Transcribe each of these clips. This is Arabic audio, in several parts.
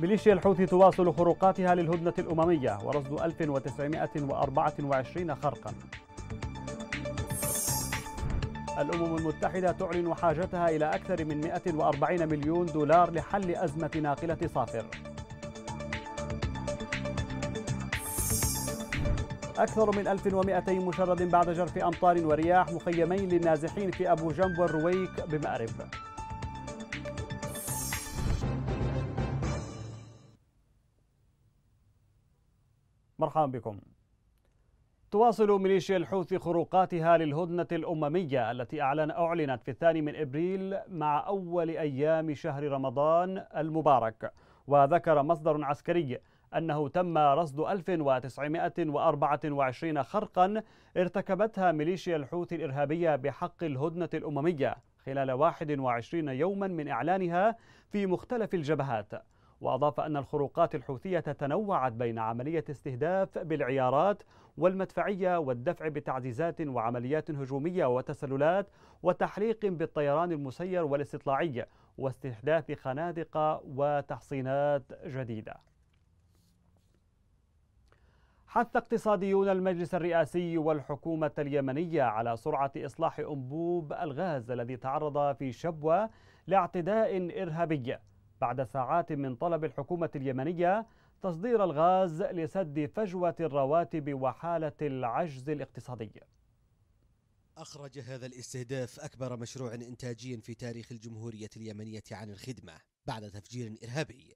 ميليشيا الحوثي تواصل خروقاتها للهدنة الأممية ورصد 1924 خرقا الأمم المتحدة تعلن حاجتها إلى أكثر من 140 مليون دولار لحل أزمة ناقلة صافر أكثر من 1200 مشرد بعد جرف أمطار ورياح مخيمين للنازحين في أبو جنب والرويك بمأرب مرحبا بكم تواصل ميليشيا الحوثي خروقاتها للهدنة الأممية التي أعلن أعلنت في الثاني من إبريل مع أول أيام شهر رمضان المبارك وذكر مصدر عسكري أنه تم رصد 1924 خرقا ارتكبتها ميليشيا الحوثي الإرهابية بحق الهدنة الأممية خلال 21 يوما من إعلانها في مختلف الجبهات وأضاف أن الخروقات الحوثية تنوعت بين عملية استهداف بالعيارات والمدفعية والدفع بتعزيزات وعمليات هجومية وتسللات وتحليق بالطيران المسير والاستطلاعي واستهداف خنادق وتحصينات جديدة حث اقتصاديون المجلس الرئاسي والحكومة اليمنية على سرعة إصلاح أنبوب الغاز الذي تعرض في شبوة لاعتداء إرهابي بعد ساعات من طلب الحكومة اليمنية تصدير الغاز لسد فجوة الرواتب وحالة العجز الاقتصادي أخرج هذا الاستهداف أكبر مشروع إنتاجي في تاريخ الجمهورية اليمنية عن الخدمة بعد تفجير إرهابي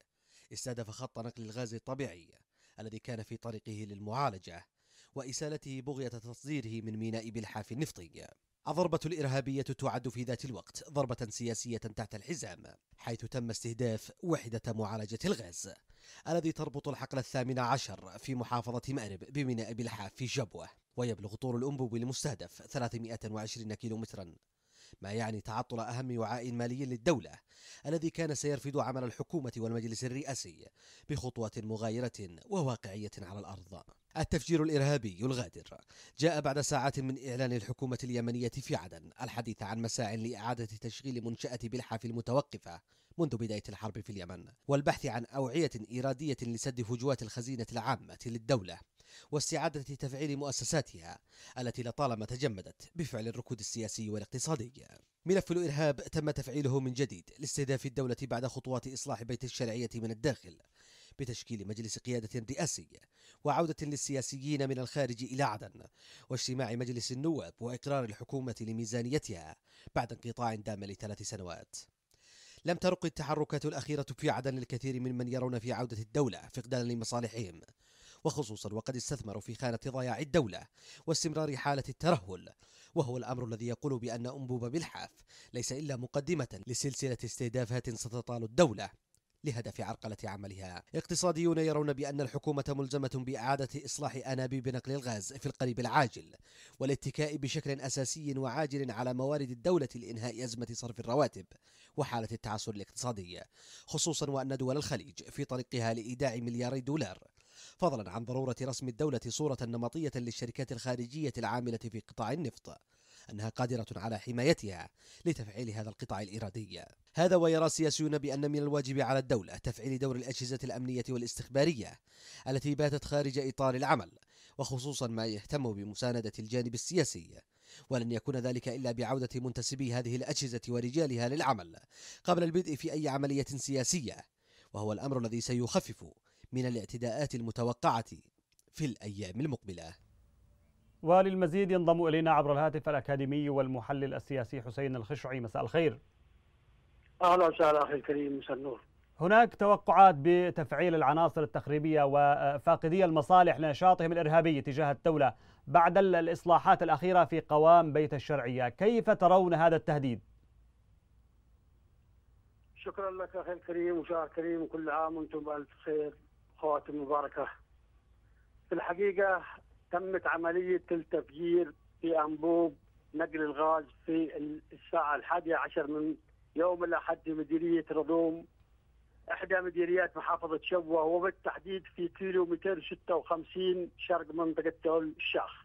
استهدف خط نقل الغاز الطبيعي الذي كان في طريقه للمعالجة وإسالته بغية تصديره من ميناء بلحاف النفطي الضربة الإرهابية تعد في ذات الوقت ضربة سياسية تحت الحزام حيث تم استهداف وحدة معالجة الغاز الذي تربط الحقل الثامن عشر في محافظة مأرب بميناء بلحاف في جبوة ويبلغ طول الأنبوب المستهدف 320 كيلومترا ما يعني تعطل أهم وعاء مالي للدولة الذي كان سيرفض عمل الحكومة والمجلس الرئاسي بخطوة مغايرة وواقعية على الأرض التفجير الإرهابي الغادر جاء بعد ساعات من إعلان الحكومة اليمنية في عدن الحديث عن مساع لإعادة تشغيل منشأة بلحاف المتوقفة منذ بداية الحرب في اليمن والبحث عن أوعية إيرادية لسد فجوات الخزينة العامة للدولة واستعادة تفعيل مؤسساتها التي لطالما تجمدت بفعل الركود السياسي والاقتصادي ملف الإرهاب تم تفعيله من جديد لاستهداف الدولة بعد خطوات إصلاح بيت الشرعية من الداخل بتشكيل مجلس قيادة رئاسي وعودة للسياسيين من الخارج إلى عدن واجتماع مجلس النواب وإقرار الحكومة لميزانيتها بعد انقطاع دام لثلاث سنوات لم ترق التحركات الأخيرة في عدن من ممن يرون في عودة الدولة فقدانا لمصالحهم وخصوصا وقد استثمروا في خانة ضياع الدولة واستمرار حالة الترهل وهو الأمر الذي يقول بأن أنبوب بلحاف ليس إلا مقدمة لسلسلة استهدافات ستطال الدولة لهدف عرقلة عملها اقتصاديون يرون بأن الحكومة ملزمة بإعادة إصلاح أنابيب نقل الغاز في القريب العاجل والاتكاء بشكل أساسي وعاجل على موارد الدولة لإنهاء أزمة صرف الرواتب وحالة التعثر الاقتصادي خصوصا وأن دول الخليج في طريقها لإيداع ملياري دولار فضلا عن ضرورة رسم الدولة صورة نمطية للشركات الخارجية العاملة في قطاع النفط أنها قادرة على حمايتها لتفعيل هذا القطاع الإيرادي هذا ويرى السياسيون بأن من الواجب على الدولة تفعيل دور الأجهزة الأمنية والاستخبارية التي باتت خارج إطار العمل وخصوصا ما يهتم بمساندة الجانب السياسي ولن يكون ذلك إلا بعودة منتسبي هذه الأجهزة ورجالها للعمل قبل البدء في أي عملية سياسية وهو الأمر الذي سيخفف من الاعتداءات المتوقعة في الأيام المقبلة وللمزيد ينضم الينا عبر الهاتف الاكاديمي والمحلل السياسي حسين الخشعي مساء الخير. اهلا وسهلا اخي الكريم مساء النور. هناك توقعات بتفعيل العناصر التخريبيه وفاقدي المصالح لنشاطهم الارهابي تجاه الدوله بعد الاصلاحات الاخيره في قوام بيت الشرعيه، كيف ترون هذا التهديد؟ شكرا لك اخي الكريم وشهر كريم وكل عام وانتم بالف خير خواتم مباركه. في الحقيقه تمت عملية التفجير في أنبوب نقل الغاز في الساعة الحادية عشر من يوم الأحد في مديرية رضوم إحدى مديريات محافظة شبوة وبالتحديد في كيلو وخمسين شرق منطقة تول الشاخ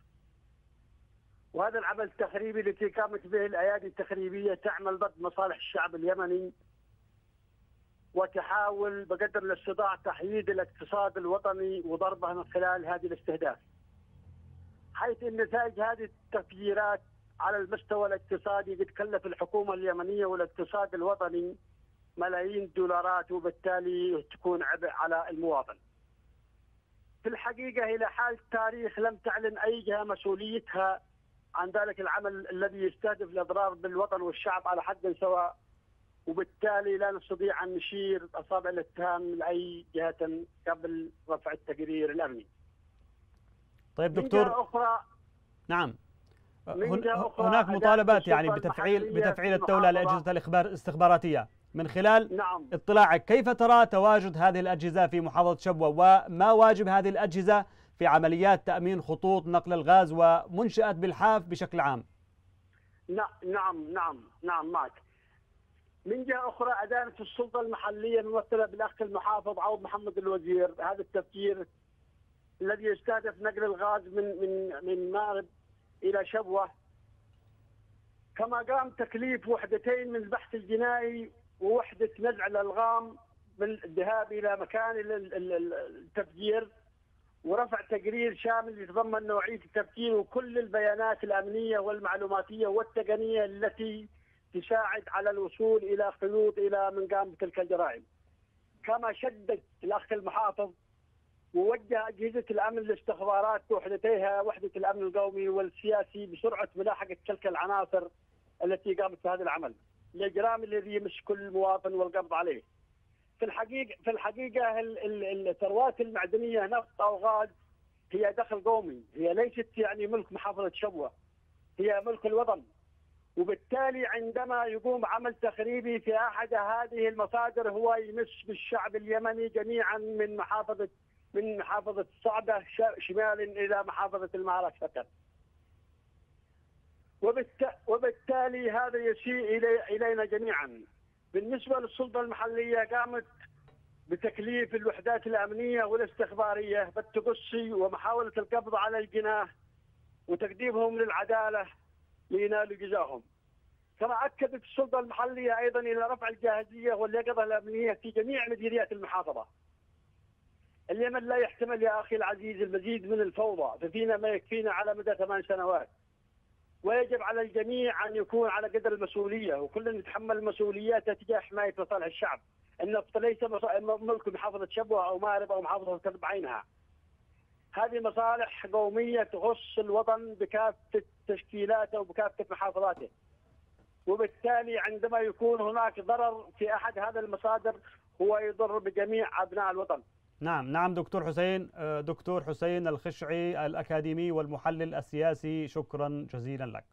وهذا العمل التخريبي التي قامت به الأيادي التخريبية تعمل ضد مصالح الشعب اليمني وتحاول بقدر الاستطاع تحييد الاقتصاد الوطني وضربه من خلال هذه الاستهداف حيث ان نتائج هذه التغييرات على المستوى الاقتصادي قد كلف الحكومه اليمنيه والاقتصاد الوطني ملايين الدولارات وبالتالي تكون عبء على المواطن. في الحقيقه الى حال التاريخ لم تعلن اي جهه مسؤوليتها عن ذلك العمل الذي يستهدف الاضرار بالوطن والشعب على حد سواء وبالتالي لا نستطيع ان نشير اصابع الاتهام لاي جهه قبل رفع التقرير الامني. طيب دكتور أخرى نعم هناك مطالبات يعني بتفعيل بتفعيل الدولة لأجهزة الإخبار الاستخباراتية من خلال نعم. اطلاعك كيف ترى تواجد هذه الأجهزة في محافظة شبوة وما واجب هذه الأجهزة في عمليات تأمين خطوط نقل الغاز ومنشأة بالحاف بشكل عام نعم نعم نعم معك من جهة أخرى أدانة السلطة المحلية الممثلة بالأخ المحافظ عوض محمد الوزير هذا التفكير الذي يستهدف نقل الغاز من من من مأرب الى شبوه كما قام تكليف وحدتين من البحث الجنائي ووحده نزع الالغام بالذهاب الى مكان التفجير ورفع تقرير شامل يتضمن نوعيه التفجير وكل البيانات الامنيه والمعلوماتيه والتقنيه التي تساعد على الوصول الى خيوط الى من قام بتلك الجرائم. كما شدد الاخ المحافظ ووجه اجهزه الامن الاستخبارات وحدتيها وحده الامن القومي والسياسي بسرعه ملاحقه تلك العناصر التي قامت بهذا العمل الاجرام الذي يمس كل مواطن والقبض عليه في الحقيقه في الحقيقه الثروات المعدنيه نفط او غاز هي دخل قومي هي ليست يعني ملك محافظه شبوه هي ملك الوطن وبالتالي عندما يقوم عمل تخريبي في احد هذه المصادر هو يمس بالشعب اليمني جميعا من محافظه من محافظة الصعدة شمالا إلى محافظة المعرج فقط وبالتالي هذا يسيء إلينا جميعا بالنسبة للسلطة المحلية قامت بتكليف الوحدات الأمنية والاستخبارية بالتقصي ومحاولة القبض على الجناه وتقديمهم للعدالة لينالوا جزاهم كما أكدت السلطة المحلية أيضا إلى رفع الجاهزية واليقظة الأمنية في جميع مديريات المحافظة اليمن لا يحتمل يا اخي العزيز المزيد من الفوضى ففينا ما يكفينا على مدى ثمان سنوات ويجب على الجميع ان يكون على قدر المسؤوليه وكلنا نتحمل المسؤوليات تجاه حمايه مصالح الشعب النفط ليس ملك محافظه شبوه او مارب او محافظه كرب عينها هذه مصالح قوميه تخص الوطن بكافه تشكيلاته وبكافه محافظاته وبالتالي عندما يكون هناك ضرر في احد هذه المصادر هو يضر بجميع ابناء الوطن نعم نعم دكتور حسين آه، دكتور حسين الخشعي الأكاديمي والمحلل السياسي شكرا جزيلا لك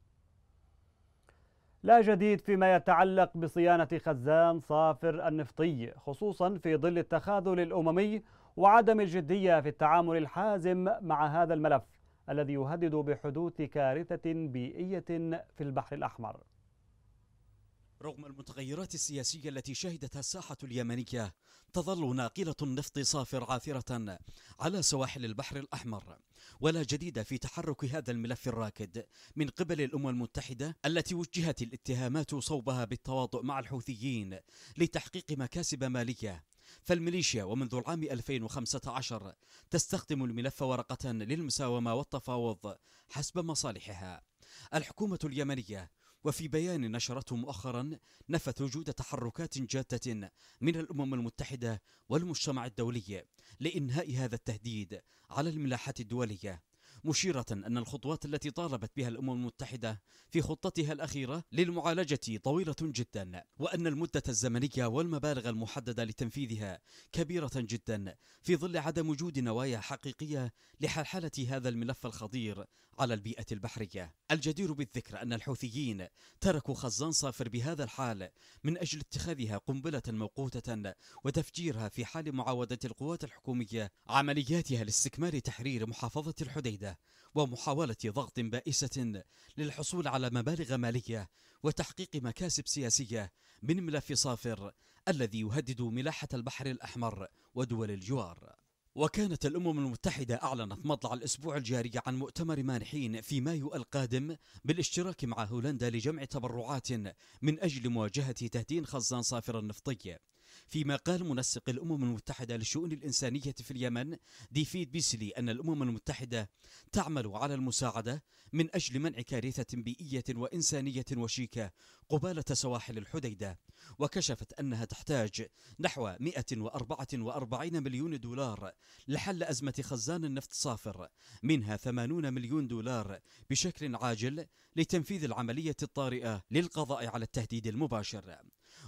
لا جديد فيما يتعلق بصيانة خزان صافر النفطي خصوصا في ظل التخاذل الأممي وعدم الجدية في التعامل الحازم مع هذا الملف الذي يهدد بحدوث كارثة بيئية في البحر الأحمر رغم المتغيرات السياسية التي شهدتها الساحة اليمنية تظل ناقلة النفط صافر عاثرة على سواحل البحر الأحمر ولا جديد في تحرك هذا الملف الراكد من قبل الأمم المتحدة التي وجهت الاتهامات صوبها بالتواطؤ مع الحوثيين لتحقيق مكاسب مالية فالميليشيا ومنذ العام 2015 تستخدم الملف ورقة للمساومة والتفاوض حسب مصالحها الحكومة اليمنية وفي بيان نشرته مؤخرا نفت وجود تحركات جادة من الأمم المتحدة والمجتمع الدولي لإنهاء هذا التهديد على الملاحات الدولية مشيرة أن الخطوات التي طالبت بها الأمم المتحدة في خطتها الأخيرة للمعالجة طويلة جدا وأن المدة الزمنية والمبالغ المحددة لتنفيذها كبيرة جدا في ظل عدم وجود نوايا حقيقية لحلحلة هذا الملف الخطير على البيئة البحرية الجدير بالذكر أن الحوثيين تركوا خزان صافر بهذا الحال من أجل اتخاذها قنبلة موقوتة وتفجيرها في حال معاودة القوات الحكومية عملياتها لاستكمال تحرير محافظة الحديدة ومحاوله ضغط بائسه للحصول على مبالغ ماليه وتحقيق مكاسب سياسيه من ملف صافر الذي يهدد ملاحه البحر الاحمر ودول الجوار وكانت الأمم المتحدة أعلنت مطلع الأسبوع الجاري عن مؤتمر مانحين في مايو القادم بالاشتراك مع هولندا لجمع تبرعات من أجل مواجهة تهدين خزان صافر النفطي فيما قال منسق الأمم المتحدة لشؤون الإنسانية في اليمن ديفيد بيسلي أن الأمم المتحدة تعمل على المساعدة من أجل منع كارثة بيئية وإنسانية وشيكة قبالة سواحل الحديدة وكشفت أنها تحتاج نحو 144 مليون دولار لحل أزمة خزان النفط صافر منها 80 مليون دولار بشكل عاجل لتنفيذ العملية الطارئة للقضاء على التهديد المباشر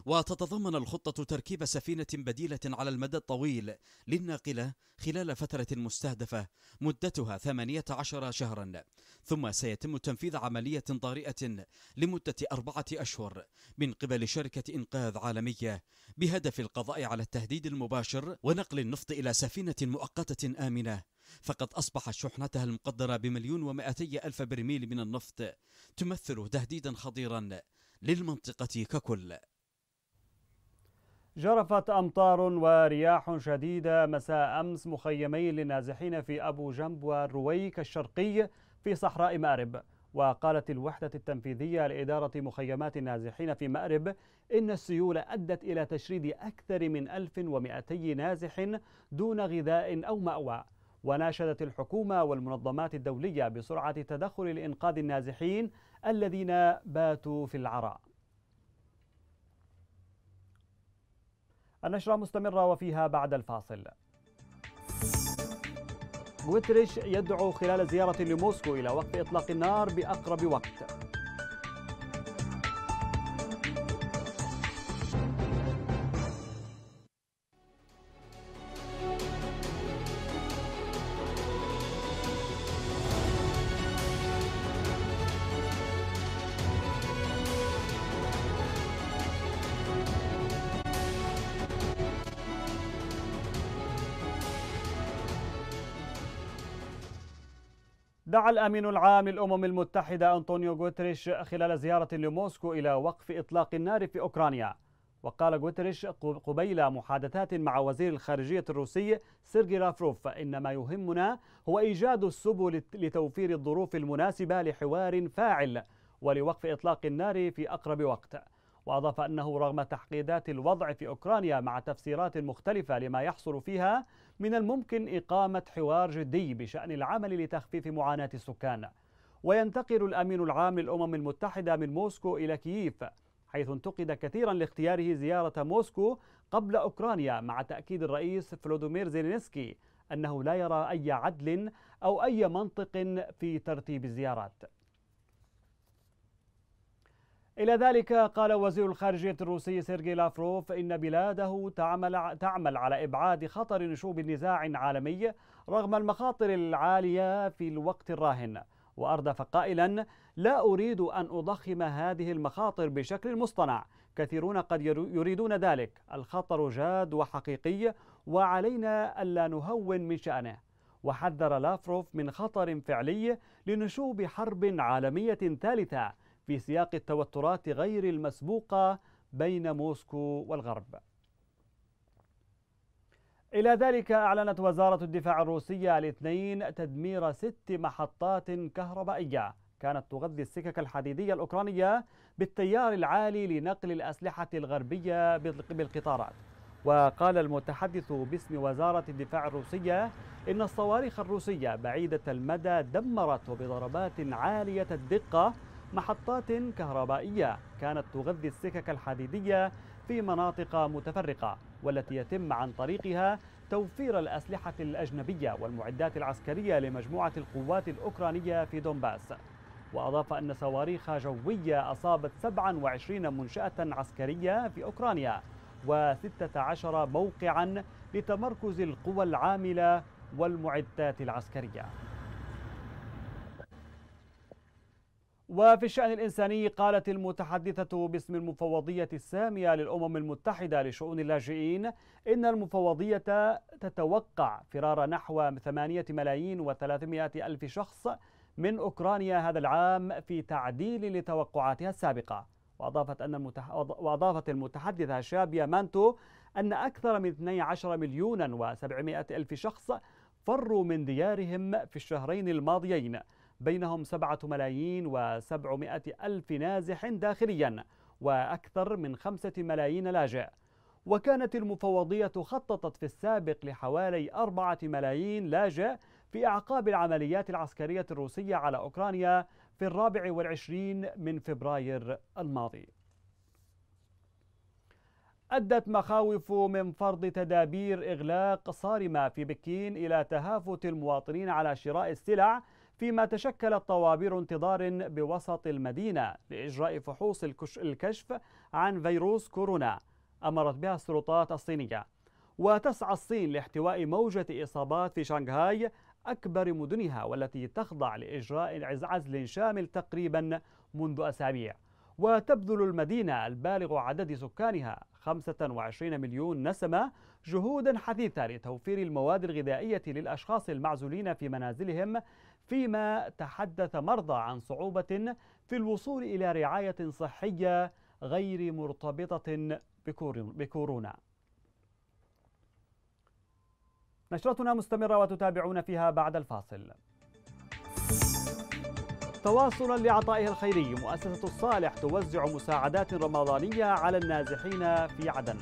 وتتضمن الخطة تركيب سفينة بديلة على المدى الطويل للناقلة خلال فترة مستهدفة مدتها 18 شهرا ثم سيتم تنفيذ عملية طارئة لمدة أربعة أشهر من قبل شركة إنقاذ عالمية بهدف القضاء على التهديد المباشر ونقل النفط إلى سفينة مؤقتة آمنة فقد أصبحت شحنتها المقدرة بمليون ومائتي ألف برميل من النفط تمثل تهديدا خطيرا للمنطقة ككل جرفت أمطار ورياح شديدة مساء أمس مخيمي للنازحين في أبو جنب والرويك الشرقي في صحراء مأرب وقالت الوحدة التنفيذية لإدارة مخيمات النازحين في مأرب إن السيول أدت إلى تشريد أكثر من 1200 نازح دون غذاء أو مأوى وناشدت الحكومة والمنظمات الدولية بسرعة تدخل لإنقاذ النازحين الذين باتوا في العراء النشرة مستمرة وفيها بعد الفاصل غوتريش يدعو خلال زيارة لموسكو إلى وقف إطلاق النار بأقرب وقت الأمين العام للأمم المتحدة أنطونيو غوتريش خلال زيارة لموسكو إلى وقف إطلاق النار في أوكرانيا وقال غوتريش قبيل محادثات مع وزير الخارجية الروسي سيرجي لافروف إن ما يهمنا هو إيجاد السبل لتوفير الظروف المناسبة لحوار فاعل ولوقف إطلاق النار في أقرب وقت وأضاف أنه رغم تحقيدات الوضع في أوكرانيا مع تفسيرات مختلفة لما يحصل فيها من الممكن إقامة حوار جدي بشأن العمل لتخفيف معاناة السكان وينتقل الأمين العام للأمم المتحدة من موسكو إلى كييف حيث انتقد كثيرا لاختياره زيارة موسكو قبل أوكرانيا مع تأكيد الرئيس فلودومير زيلينسكي أنه لا يرى أي عدل أو أي منطق في ترتيب الزيارات إلى ذلك قال وزير الخارجية الروسي سيرجي لافروف إن بلاده تعمل, تعمل على إبعاد خطر نشوب نزاع عالمي رغم المخاطر العالية في الوقت الراهن وأردف قائلا لا أريد أن أضخم هذه المخاطر بشكل مصطنع كثيرون قد يريدون ذلك الخطر جاد وحقيقي وعلينا ألا نهون من شأنه وحذر لافروف من خطر فعلي لنشوب حرب عالمية ثالثة في سياق التوترات غير المسبوقة بين موسكو والغرب. إلى ذلك أعلنت وزارة الدفاع الروسية الاثنين تدمير ست محطات كهربائية كانت تغذي السكك الحديدية الأوكرانية بالتيار العالي لنقل الأسلحة الغربية بالقطارات وقال المتحدث باسم وزارة الدفاع الروسية إن الصواريخ الروسية بعيدة المدى دمرت وبضربات عالية الدقة محطات كهربائية كانت تغذي السكك الحديدية في مناطق متفرقة والتي يتم عن طريقها توفير الأسلحة الأجنبية والمعدات العسكرية لمجموعة القوات الأوكرانية في دونباس وأضاف أن صواريخ جوية أصابت 27 منشأة عسكرية في أوكرانيا و16 موقعا لتمركز القوى العاملة والمعدات العسكرية وفي الشأن الإنساني قالت المتحدثة باسم المفوضية السامية للأمم المتحدة لشؤون اللاجئين إن المفوضية تتوقع فرار نحو 8 ملايين و300 ألف شخص من أوكرانيا هذا العام في تعديل لتوقعاتها السابقة وأضافت, أن المتح... وأضافت المتحدثة شابيا مانتو أن أكثر من 12 مليونا و700 ألف شخص فروا من ديارهم في الشهرين الماضيين بينهم سبعة ملايين وسبعمائة ألف نازح داخليا وأكثر من خمسة ملايين لاجئ وكانت المفوضية خططت في السابق لحوالي أربعة ملايين لاجئ في أعقاب العمليات العسكرية الروسية على أوكرانيا في الرابع والعشرين من فبراير الماضي أدت مخاوف من فرض تدابير إغلاق صارمة في بكين إلى تهافت المواطنين على شراء السلع فيما تشكلت طوابير انتظار بوسط المدينة لإجراء فحوص الكشف عن فيروس كورونا أمرت بها السلطات الصينية وتسعى الصين لاحتواء موجة إصابات في شنغهاي أكبر مدنها والتي تخضع لإجراء عزل شامل تقريبا منذ أسابيع وتبذل المدينة البالغ عدد سكانها 25 مليون نسمة جهودا حثيثة لتوفير المواد الغذائية للأشخاص المعزولين في منازلهم فيما تحدث مرضى عن صعوبة في الوصول إلى رعاية صحية غير مرتبطة بكورونا نشرتنا مستمرة وتتابعون فيها بعد الفاصل تواصلا لعطائها الخيري مؤسسة الصالح توزع مساعدات رمضانية على النازحين في عدن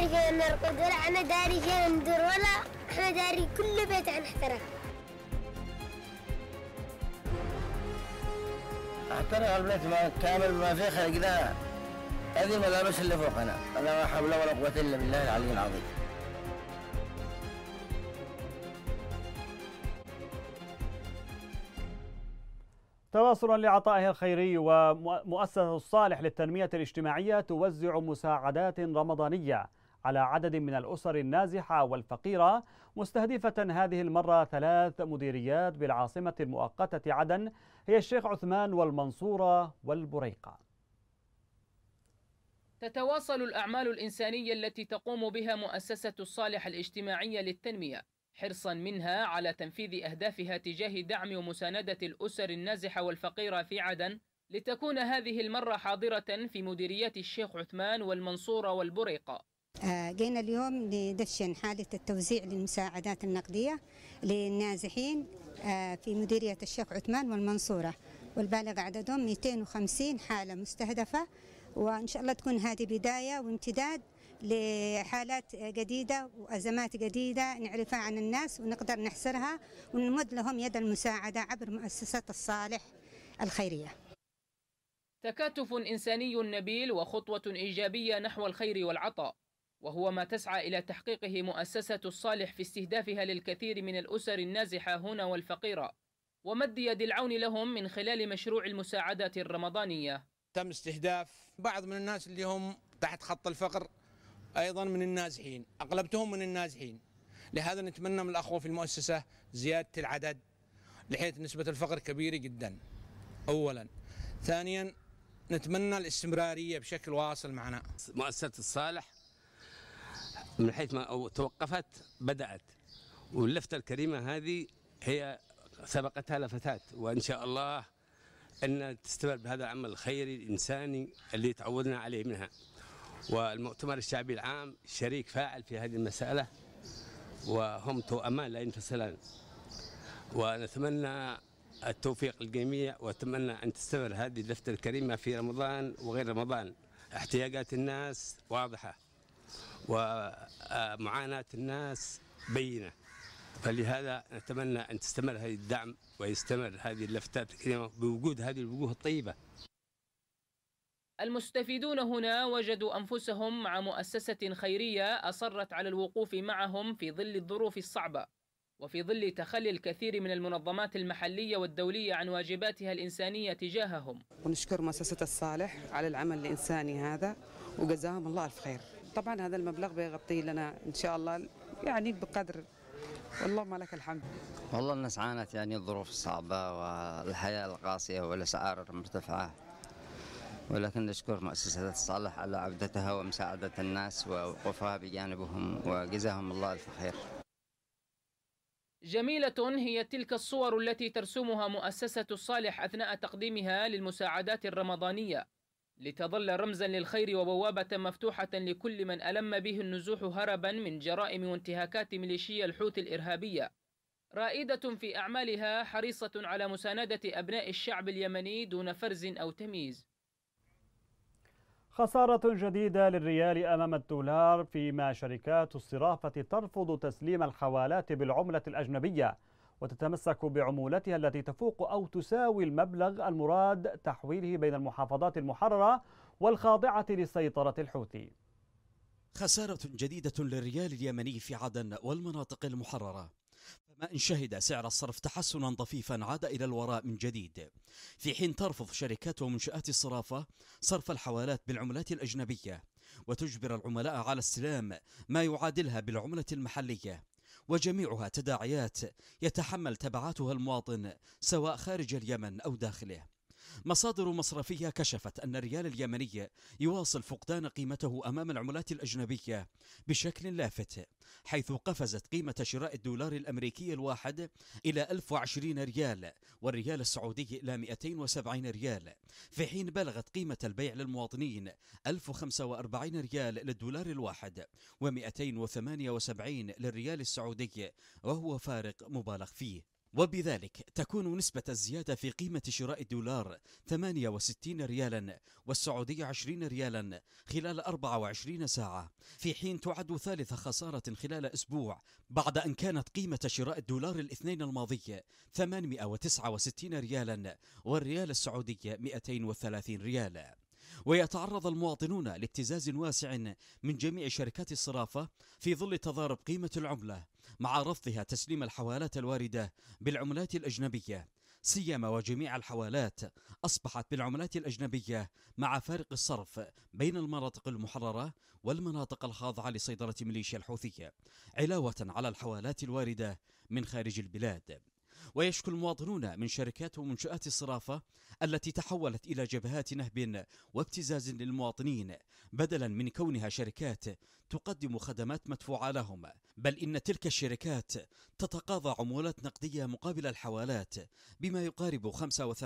داري فين نرقد ولا احنا داري فين ندور ولا احنا داري كل بيت عن احترق البيت ما كامل ما فيه خلق ذا هذه ملابس اللي فوقنا لا حول ولا قوة الا بالله العلي العظيم تواصلا لعطائه الخيري ومؤسسة الصالح للتنمية الاجتماعية توزع مساعدات رمضانية على عدد من الأسر النازحة والفقيرة مستهدفة هذه المرة ثلاث مديريات بالعاصمة المؤقتة عدن هي الشيخ عثمان والمنصورة والبريقة تتواصل الأعمال الإنسانية التي تقوم بها مؤسسة الصالح الاجتماعية للتنمية حرصا منها على تنفيذ أهدافها تجاه دعم ومساندة الأسر النازحة والفقيرة في عدن لتكون هذه المرة حاضرة في مديريات الشيخ عثمان والمنصورة والبريقة آه، جينا اليوم ندشن حالة التوزيع للمساعدات النقدية للنازحين آه، في مديرية الشيخ عثمان والمنصورة والبالغ عددهم 250 حالة مستهدفة وإن شاء الله تكون هذه بداية وامتداد لحالات جديدة وأزمات جديدة نعرفها عن الناس ونقدر نحصرها ونمد لهم يد المساعدة عبر مؤسسة الصالح الخيرية تكاتف إنساني نبيل وخطوة إيجابية نحو الخير والعطاء وهو ما تسعى إلى تحقيقه مؤسسة الصالح في استهدافها للكثير من الأسر النازحة هنا والفقيرة ومد يد العون لهم من خلال مشروع المساعدات الرمضانية تم استهداف بعض من الناس اللي هم تحت خط الفقر أيضا من النازحين أغلبتهم من النازحين لهذا نتمنى من الأخوة في المؤسسة زيادة العدد لحيث نسبة الفقر كبيرة جدا أولا ثانيا نتمنى الاستمرارية بشكل واصل معنا مؤسسة الصالح من حيث ما توقفت بدأت واللفتة الكريمة هذه هي سبقتها لفتات وإن شاء الله أن تستمر بهذا العمل الخيري الإنساني اللي تعودنا عليه منها والمؤتمر الشعبي العام شريك فاعل في هذه المسألة وهم توأمان لا ينفصلان ونتمنى التوفيق للجميع واتمنى ان تستمر هذه اللفته الكريمه في رمضان وغير رمضان احتياجات الناس واضحه ومعاناة الناس بينة فلهذا نتمنى أن تستمر هذه الدعم ويستمر هذه اللفتات الكريمة بوجود هذه الوجوه الطيبة المستفيدون هنا وجدوا أنفسهم مع مؤسسة خيرية أصرت على الوقوف معهم في ظل الظروف الصعبة وفي ظل تخلي الكثير من المنظمات المحلية والدولية عن واجباتها الإنسانية تجاههم ونشكر مؤسسة الصالح على العمل الإنساني هذا وجزاهم الله الف خير طبعا هذا المبلغ بيغطي لنا ان شاء الله يعني بقدر اللهم لك الحمد والله الناس عانت يعني الظروف الصعبة والحياة القاسية والأسعار المرتفعة ولكن نشكر مؤسسة الصالح على عودتها ومساعدة الناس ووقوفها بجانبهم وجزاهم الله الف خير. جميلة هي تلك الصور التي ترسمها مؤسسة الصالح أثناء تقديمها للمساعدات الرمضانية لتظل رمزا للخير وبوابة مفتوحة لكل من ألم به النزوح هربا من جرائم وانتهاكات ميليشيا الحوت الإرهابية رائدة في أعمالها حريصة على مساندة أبناء الشعب اليمني دون فرز أو تمييز خسارة جديدة للريال أمام الدولار فيما شركات الصرافة ترفض تسليم الحوالات بالعملة الأجنبية وتتمسك بعمولتها التي تفوق أو تساوي المبلغ المراد تحويله بين المحافظات المحررة والخاضعة لسيطرة الحوثي خسارة جديدة للريال اليمني في عدن والمناطق المحررة فما إن شهد سعر الصرف تحسنا طفيفا عاد إلى الوراء من جديد في حين ترفض شركات ومنشآت الصرافة صرف الحوالات بالعملات الأجنبية وتجبر العملاء على استلام ما يعادلها بالعملة المحلية وجميعها تداعيات يتحمل تبعاتها المواطن سواء خارج اليمن أو داخله مصادر مصرفية كشفت أن الريال اليمني يواصل فقدان قيمته أمام العملات الأجنبية بشكل لافت حيث قفزت قيمة شراء الدولار الأمريكي الواحد إلى 1020 ريال والريال السعودي إلى 270 ريال في حين بلغت قيمة البيع للمواطنين 1045 ريال للدولار الواحد و278 للريال السعودي وهو فارق مبالغ فيه وبذلك تكون نسبة الزيادة في قيمة شراء الدولار 68 ريالا والسعودية 20 ريالا خلال 24 ساعة في حين تعد ثالث خسارة خلال أسبوع بعد أن كانت قيمة شراء الدولار الاثنين الماضي 869 ريالا والريال السعودي 230 ريالا ويتعرض المواطنون لابتزاز واسع من جميع شركات الصرافة في ظل تضارب قيمة العملة مع رفضها تسليم الحوالات الواردة بالعملات الأجنبية سيما وجميع الحوالات أصبحت بالعملات الأجنبية مع فارق الصرف بين المناطق المحررة والمناطق الخاضعة لسيطرة ميليشيا الحوثية علاوة على الحوالات الواردة من خارج البلاد ويشكو المواطنون من شركات ومنشآت الصرافة التي تحولت إلى جبهات نهب وابتزاز للمواطنين بدلا من كونها شركات تقدم خدمات مدفوعة لهم بل إن تلك الشركات تتقاضى عمولات نقدية مقابل الحوالات بما يقارب 85%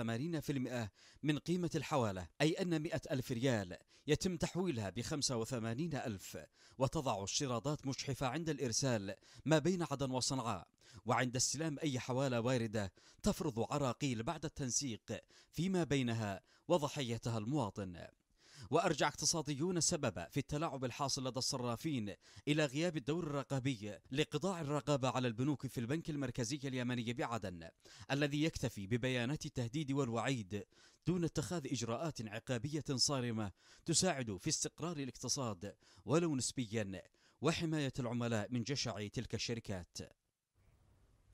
من قيمة الحوالة أي أن 100 ألف ريال يتم تحويلها ب 85 ألف وتضع الشراضات مشحفة عند الإرسال ما بين عدن وصنعاء وعند استلام أي حوالة واردة تفرض عراقيل بعد التنسيق فيما بينها وضحيتها المواطن وأرجع اقتصاديون السبب في التلاعب الحاصل لدى الصرافين إلى غياب الدور الرقابي لقضاء الرقابة على البنوك في البنك المركزي اليمني بعدن الذي يكتفي ببيانات التهديد والوعيد دون اتخاذ إجراءات عقابية صارمة تساعد في استقرار الاقتصاد ولو نسبيا وحماية العملاء من جشع تلك الشركات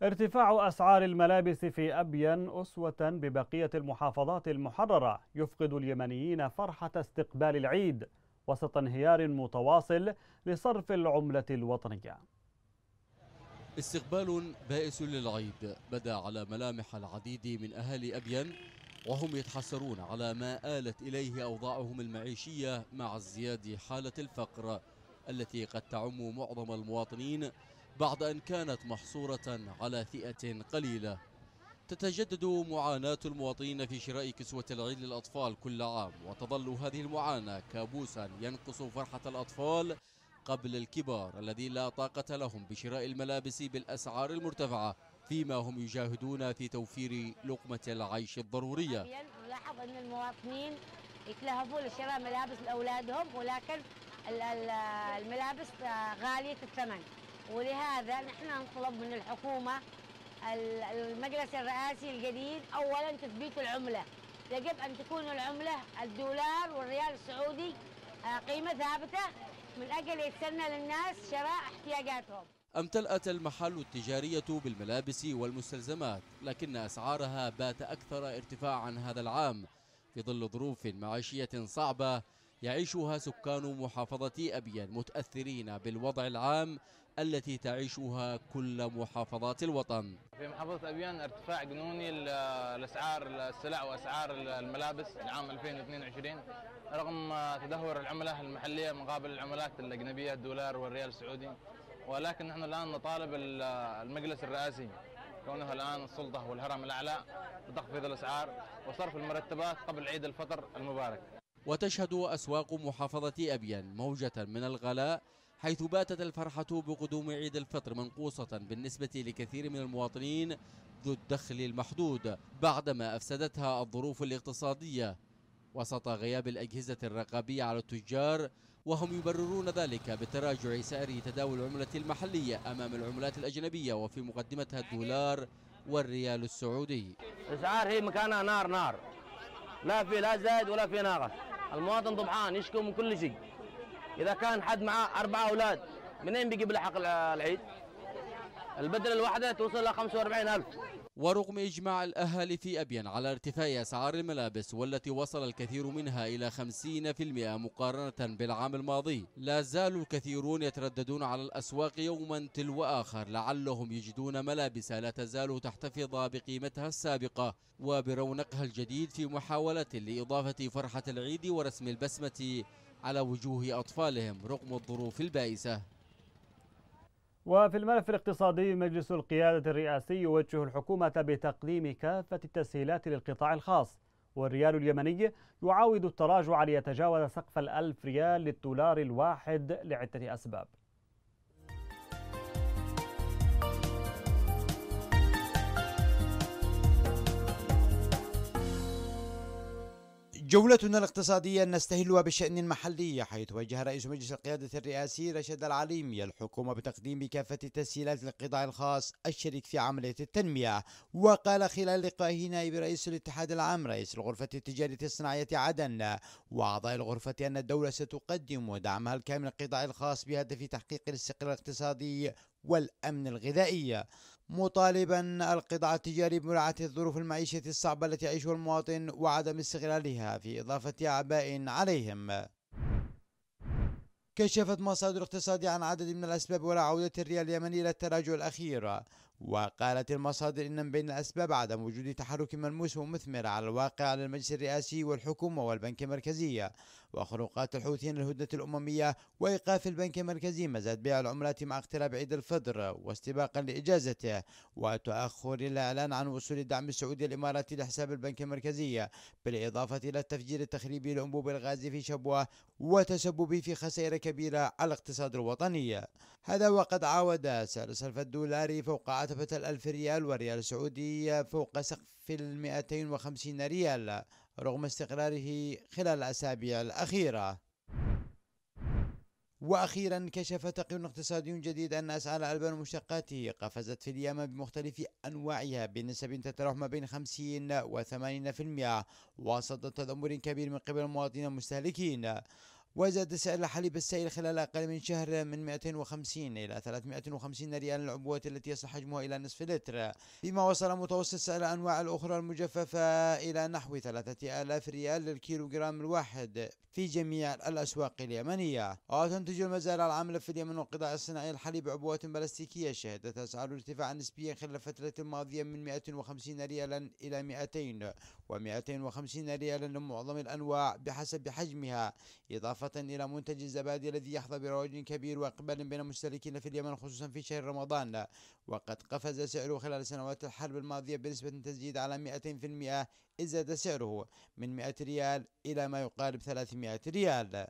ارتفاع أسعار الملابس في أبين أسوة ببقية المحافظات المحررة يفقد اليمنيين فرحة استقبال العيد وسط انهيار متواصل لصرف العملة الوطنية استقبال بائس للعيد بدا على ملامح العديد من أهالي أبين وهم يتحسرون على ما آلت إليه أوضاعهم المعيشية مع ازدياد حالة الفقر التي قد تعم معظم المواطنين بعد أن كانت محصورة على فئة قليلة تتجدد معاناة المواطنين في شراء كسوة العيد للأطفال كل عام وتظل هذه المعاناة كابوسا ينقص فرحة الأطفال قبل الكبار الذين لا طاقة لهم بشراء الملابس بالأسعار المرتفعة فيما هم يجاهدون في توفير لقمة العيش الضرورية نلاحظ أن المواطنين يتلهفوا لشراء ملابس لأولادهم ولكن الملابس غالية الثمن ولهذا نحن نطلب من الحكومة المجلس الرئاسي الجديد أولا تثبيت العملة يجب أن تكون العملة الدولار والريال السعودي آه، قيمة ثابتة من أجل يتسنى للناس شراء احتياجاتهم امتلأت المحل التجارية بالملابس والمستلزمات لكن أسعارها بات أكثر ارتفاعا هذا العام في ظل ظروف معيشية صعبة يعيشها سكان محافظة أبيان متأثرين بالوضع العام التي تعيشها كل محافظات الوطن في محافظة أبيان ارتفاع جنوني لأسعار السلع وأسعار الملابس العام 2022 رغم تدهور العملة المحلية مقابل العملات الأجنبية الدولار والريال السعودي ولكن نحن الآن نطالب المجلس الرئاسي كونها الآن السلطة والهرم الأعلى بتخفيض الأسعار وصرف المرتبات قبل عيد الفطر المبارك وتشهد أسواق محافظة أبيان موجة من الغلاء حيث باتت الفرحة بقدوم عيد الفطر منقوصة بالنسبة لكثير من المواطنين ذو الدخل المحدود بعدما أفسدتها الظروف الاقتصادية وسط غياب الأجهزة الرقابية على التجار وهم يبررون ذلك بتراجع سعر تداول العملة المحلية أمام العملات الأجنبية وفي مقدمتها الدولار والريال السعودي الأسعار هي مكانها نار نار لا في لا زايد ولا في ناقص المواطن طبعان يشكو من كل شيء اذا كان حد معاه اربعه اولاد منين بيجيب له حق العيد؟ البدله الواحده توصل ل 45000 ورغم إجماع الأهالي في أبين على ارتفاع أسعار الملابس والتي وصل الكثير منها إلى 50% مقارنة بالعام الماضي لا زال الكثيرون يترددون على الأسواق يوما تلو آخر لعلهم يجدون ملابس لا تزال تحتفظ بقيمتها السابقة وبرونقها الجديد في محاولة لإضافة فرحة العيد ورسم البسمة على وجوه أطفالهم رغم الظروف البائسة وفي الملف الاقتصادي مجلس القيادة الرئاسي يوجه الحكومة بتقديم كافة التسهيلات للقطاع الخاص والريال اليمني يعاود التراجع ليتجاوز سقف الألف ريال للدولار الواحد لعدة أسباب جولتنا الاقتصادية نستهلها بالشأن المحلي حيث وجه رئيس مجلس القيادة الرئاسي رشد العليمي الحكومة بتقديم كافة التسهيلات للقطاع الخاص الشريك في عملية التنمية وقال خلال لقائه نائب رئيس الاتحاد العام رئيس الغرفة التجارية الصناعية عدن وأعضاء الغرفة أن الدولة ستقدم دعمها الكامل للقطاع الخاص بهدف تحقيق الاستقرار الاقتصادي والأمن الغذائي مطالبا القطاع التجاري بمراعاة الظروف المعيشة الصعبة التي يعيشها المواطن وعدم استغلالها في إضافة أعباء عليهم كشفت مصادر اقتصادية عن عدد من الأسباب ولا عودة الريال اليمني إلى التراجع الأخير وقالت المصادر إن من بين الأسباب عدم وجود تحرك ملموس ومثمر على الواقع على المجلس الرئاسي والحكومة والبنك المركزي وخروقات الحوثيين الهدنة الأممية وإيقاف البنك المركزي مزاد بيع العملات مع اقتراب عيد الفطر واستباقا لإجازته وتأخر الإعلان عن وصول الدعم السعودي الإماراتي لحساب البنك المركزي بالإضافة إلى التفجير التخريبي لأنبوب الغاز في شبوة وتسببه في خسائر كبيرة على الاقتصاد الوطني هذا وقد عاود سعر صرف الدولار فوق راتبة الألف ريال والريال السعودي فوق سقف المائتين وخمسين ريال رغم استقراره خلال الأسابيع الأخيرة واخيرا كشف تقرير اقتصادي جديد ان اسعار البن المشتقات قفزت في اليمن بمختلف انواعها بنسب تتراوح ما بين 50 و 80% وسط تذمر كبير من قبل المواطنين المستهلكين وزاد سعر الحليب السائل خلال أقل من شهر من 250 إلى 350 ريال العبوة التي يصل حجمها إلى نصف لتر فيما وصل متوسط سعر الأنواع الأخرى المجففة إلى نحو 3000 ريال للكيلوغرام الواحد في جميع الأسواق اليمنية وتنتج المزارع العاملة في اليمن والقطاع الصناعي الحليب عبوات بلاستيكية شهدت أسعار ارتفاعا نسبيا خلال الفترة الماضية من 150 ريالا إلى 200 و250 ريالا لمعظم الأنواع بحسب حجمها إضافة إلى منتج الزبادي الذي يحظى برواج كبير وإقبال بين المستهلكين في اليمن خصوصا في شهر رمضان وقد قفز سعره خلال سنوات الحرب الماضية بنسبة تزيد على 200% إذ زاد سعره من 100 ريال إلى ما يقارب 300 ريال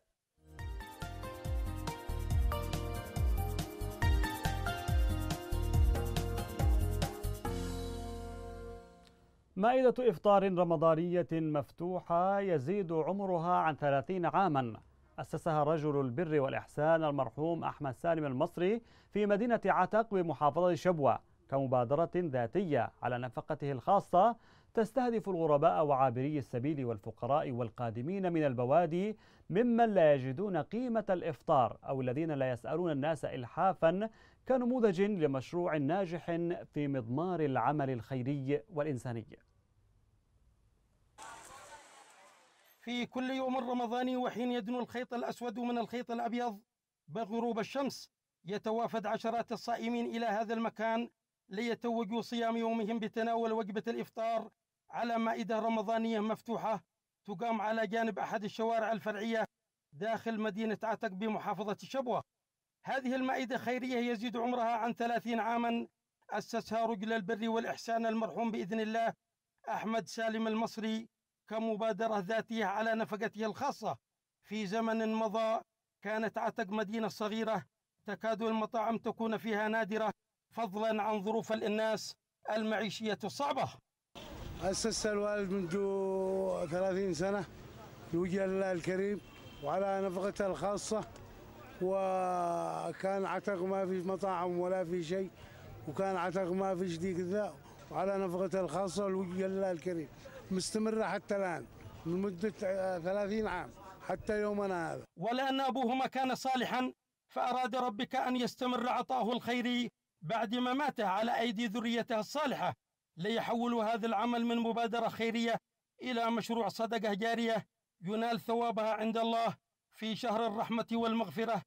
مائدة إفطار رمضانية مفتوحة يزيد عمرها عن 30 عاما أسسها رجل البر والإحسان المرحوم أحمد سالم المصري في مدينة عتق بمحافظة شبوة كمبادرة ذاتية على نفقته الخاصة تستهدف الغرباء وعابري السبيل والفقراء والقادمين من البوادي ممن لا يجدون قيمة الإفطار أو الذين لا يسألون الناس إلحافا كنموذج لمشروع ناجح في مضمار العمل الخيري والإنساني في كل يوم رمضاني وحين يدنو الخيط الأسود من الخيط الأبيض بغروب الشمس يتوافد عشرات الصائمين إلى هذا المكان ليتوجوا صيام يومهم بتناول وجبة الإفطار على مائدة رمضانية مفتوحة تقام على جانب أحد الشوارع الفرعية داخل مدينة عتق بمحافظة الشبوة هذه المائدة خيرية يزيد عمرها عن 30 عاما أسسها رجل البر والإحسان المرحوم بإذن الله أحمد سالم المصري كمبادرة ذاتية على نفقته الخاصة في زمن مضى كانت عتق مدينة صغيرة تكاد المطاعم تكون فيها نادرة فضلا عن ظروف الناس المعيشية الصعبة أسس الوالد منذ 30 سنة لوجه الله الكريم وعلى نفقته الخاصة وكان عتق ما في مطاعم ولا في شيء وكان عتق ما في شيء كذا وعلى نفقته الخاصة لوجه الله الكريم مستمرة حتى الآن لمدة 30 عام حتى يومنا هذا ولأن أبوهما كان صالحا فأراد ربك أن يستمر عطاه الخير بعد مماته على أيدي ذريته الصالحة ليحولوا هذا العمل من مبادرة خيرية إلى مشروع صدقة جارية ينال ثوابها عند الله في شهر الرحمة والمغفرة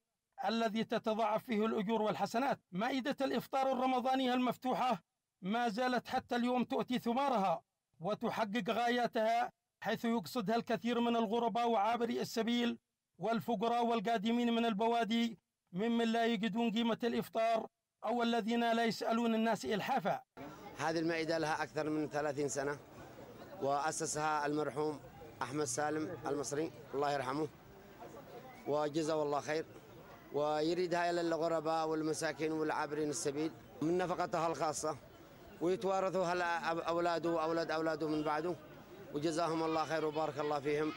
الذي تتضاعف فيه الأجور والحسنات مائدة الإفطار الرمضانية المفتوحة ما زالت حتى اليوم تؤتي ثمارها وتحقق غايتها حيث يقصدها الكثير من الغرباء وعابري السبيل والفقراء والقادمين من البوادي ممن لا يجدون قيمة الإفطار أو الذين لا يسألون الناس إلحافا هذه المائدة لها أكثر من 30 سنة وأسسها المرحوم أحمد سالم المصري الله يرحمه وجزاه الله خير ويريدها إلى الغرباء والمساكين والعابرين السبيل من نفقتها الخاصة ويتوارثوا هلا اولاده واولاد اولاده من بعده وجزاهم الله خير وبارك الله فيهم.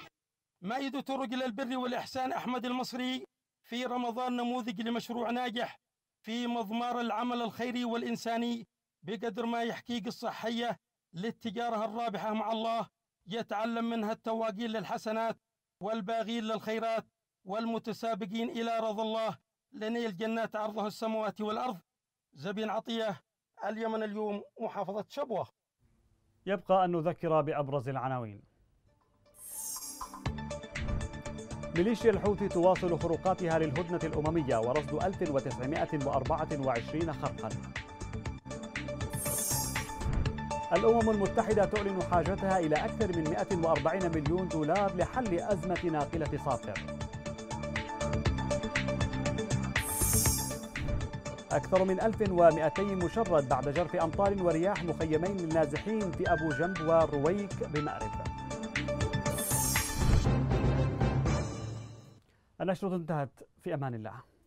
مائدة رجل البر والاحسان احمد المصري في رمضان نموذج لمشروع ناجح في مضمار العمل الخيري والانساني بقدر ما يحكي قصه حيه للتجاره الرابحه مع الله يتعلم منها التواقين للحسنات والباغين للخيرات والمتسابقين الى رضا الله لنيل جنات عرضها السماوات والارض زبين عطيه اليمن اليوم محافظة شبوة يبقى أن نذكر بأبرز العناوين ميليشيا الحوثي تواصل خروقاتها للهدنة الأممية ورصد 1924 خرقا الأمم المتحدة تعلن حاجتها إلى أكثر من 140 مليون دولار لحل أزمة ناقلة صافر أكثر من 1200 مشرد بعد جرف أمطار ورياح مخيمين للنازحين في أبو جنب ورويك بمأرب النشرة انتهت في أمان الله